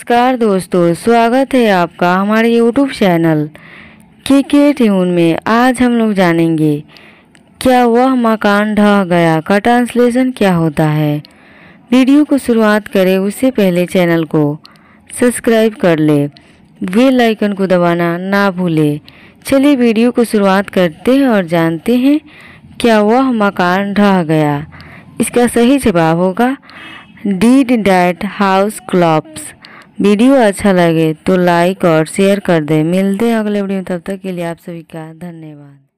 नमस्कार दोस्तों स्वागत है आपका हमारे YouTube चैनल के के ट्यून में आज हम लोग जानेंगे क्या वह मकान ढह गया का ट्रांसलेशन क्या होता है वीडियो को शुरुआत करें उससे पहले चैनल को सब्सक्राइब कर ले बेल आइकन को दबाना ना भूले चलिए वीडियो को शुरुआत करते हैं और जानते हैं क्या वह मकान ढह गया इसका सही जवाब होगा डीड डैट हाउस क्लॉप्स वीडियो अच्छा लगे तो लाइक और शेयर कर दें मिलते हैं अगले वीडियो में तब तक के लिए आप सभी का धन्यवाद